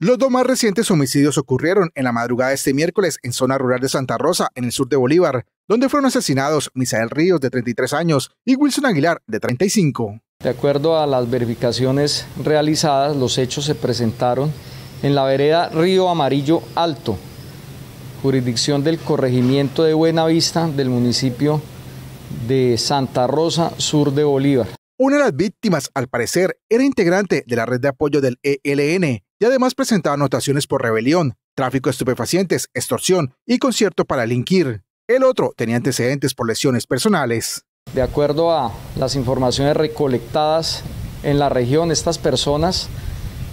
Los dos más recientes homicidios ocurrieron en la madrugada de este miércoles en zona rural de Santa Rosa, en el sur de Bolívar, donde fueron asesinados Misael Ríos, de 33 años, y Wilson Aguilar, de 35. De acuerdo a las verificaciones realizadas, los hechos se presentaron en la vereda Río Amarillo Alto, jurisdicción del corregimiento de Buenavista del municipio de Santa Rosa, sur de Bolívar. Una de las víctimas, al parecer, era integrante de la red de apoyo del ELN y además presentaba anotaciones por rebelión, tráfico de estupefacientes, extorsión y concierto para linquir. El otro tenía antecedentes por lesiones personales. De acuerdo a las informaciones recolectadas en la región, estas personas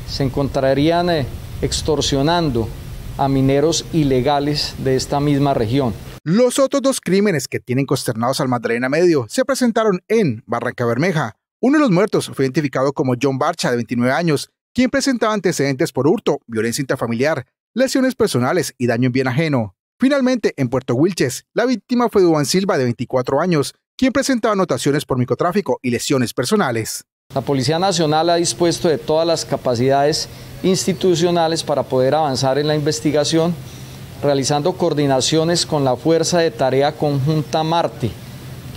se encontrarían eh, extorsionando a mineros ilegales de esta misma región. Los otros dos crímenes que tienen consternados al Magdalena Medio se presentaron en Barranca Bermeja. Uno de los muertos fue identificado como John Barcha, de 29 años, quien presentaba antecedentes por hurto, violencia intrafamiliar, lesiones personales y daño en bien ajeno. Finalmente, en Puerto Wilches, la víctima fue Duan Silva, de 24 años, quien presentaba anotaciones por micotráfico y lesiones personales. La Policía Nacional ha dispuesto de todas las capacidades institucionales para poder avanzar en la investigación realizando coordinaciones con la Fuerza de Tarea Conjunta Marte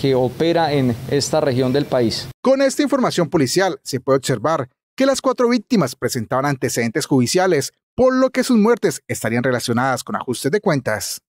que opera en esta región del país. Con esta información policial se puede observar que las cuatro víctimas presentaban antecedentes judiciales, por lo que sus muertes estarían relacionadas con ajustes de cuentas.